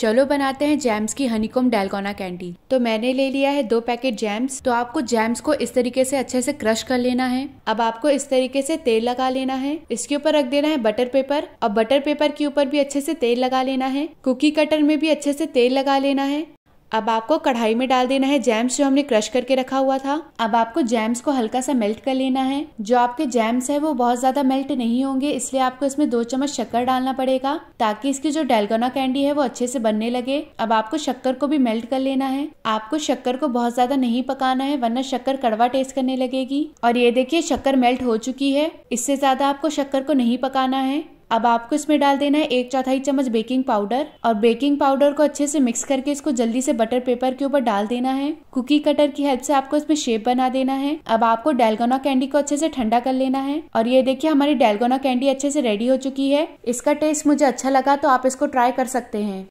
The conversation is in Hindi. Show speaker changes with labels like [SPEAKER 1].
[SPEAKER 1] चलो बनाते हैं जैम्स की हनीकोम डेलगोना कैंडी तो मैंने ले लिया है दो पैकेट जैम्स तो आपको जैम्स को इस तरीके से अच्छे से क्रश कर लेना है अब आपको इस तरीके से तेल लगा लेना है इसके ऊपर रख देना है बटर पेपर और बटर पेपर के ऊपर भी अच्छे से तेल लगा लेना है कुकी कटर में भी अच्छे से तेल लगा लेना है अब आपको कढ़ाई में डाल देना है जैम्स जो हमने क्रश करके रखा हुआ था अब आपको जैम्स को हल्का सा मेल्ट कर लेना है जो आपके जैम्स है वो बहुत ज्यादा मेल्ट नहीं होंगे इसलिए आपको इसमें दो चम्मच शक्कर डालना पड़ेगा ताकि इसकी जो डेलगोना कैंडी है वो अच्छे से बनने लगे अब आपको शक्कर को भी मेल्ट कर लेना है आपको शक्कर को बहुत ज्यादा नहीं पकाना है वरना शक्कर कड़वा टेस्ट करने लगेगी और ये देखिए शक्कर मेल्ट हो चुकी है इससे ज्यादा आपको शक्कर को नहीं पकाना है अब आपको इसमें डाल देना है एक चौथाई चम्मच बेकिंग पाउडर और बेकिंग पाउडर को अच्छे से मिक्स करके इसको जल्दी से बटर पेपर के ऊपर डाल देना है कुकी कटर की हेल्प से आपको इसमें शेप बना देना है अब आपको डेलगोना कैंडी को अच्छे से ठंडा कर लेना है और ये देखिए हमारी डेलगोना कैंडी अच्छे से रेडी हो चुकी है इसका टेस्ट मुझे अच्छा लगा तो आप इसको ट्राई कर सकते हैं